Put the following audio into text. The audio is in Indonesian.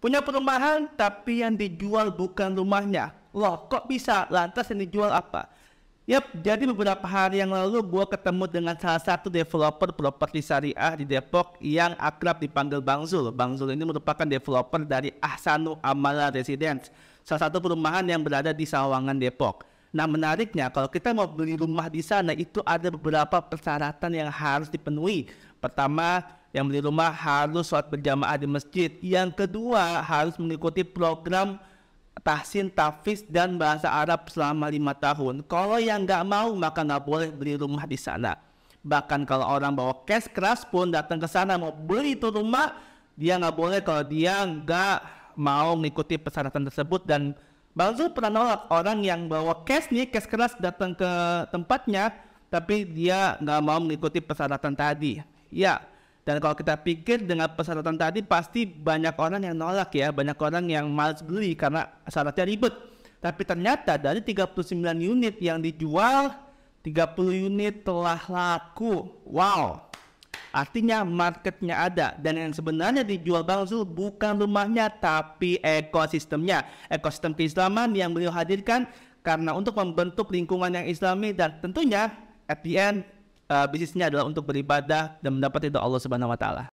Punya perumahan tapi yang dijual bukan rumahnya. Loh kok bisa? Lantas yang dijual apa? Yap, jadi beberapa hari yang lalu gue ketemu dengan salah satu developer properti syariah di Depok yang akrab dipanggil Bang Zul. Bang Zul ini merupakan developer dari Ahsanu Amala Residence, salah satu perumahan yang berada di Sawangan Depok. Nah menariknya kalau kita mau beli rumah di sana itu ada beberapa persyaratan yang harus dipenuhi. Pertama yang beli rumah harus sholat berjamaah di masjid. Yang kedua harus mengikuti program tahsin, tafis dan bahasa Arab selama lima tahun. Kalau yang nggak mau maka nggak boleh beli rumah di sana. Bahkan kalau orang bawa cash keras pun datang ke sana mau beli itu rumah, dia nggak boleh kalau dia nggak mau mengikuti persyaratan tersebut dan Bang pernah nolak orang yang bawa cash nih, cash keras datang ke tempatnya, tapi dia nggak mau mengikuti persyaratan tadi. Ya, dan kalau kita pikir dengan persyaratan tadi pasti banyak orang yang nolak ya, banyak orang yang males beli karena syaratnya ribet. Tapi ternyata dari 39 unit yang dijual, 30 unit telah laku. Wow. Artinya marketnya ada dan yang sebenarnya dijual Bang Zul bukan rumahnya tapi ekosistemnya. Ekosistem keislaman yang beliau hadirkan karena untuk membentuk lingkungan yang islami dan tentunya at the end uh, bisnisnya adalah untuk beribadah dan mendapat itu Allah Subhanahu wa taala.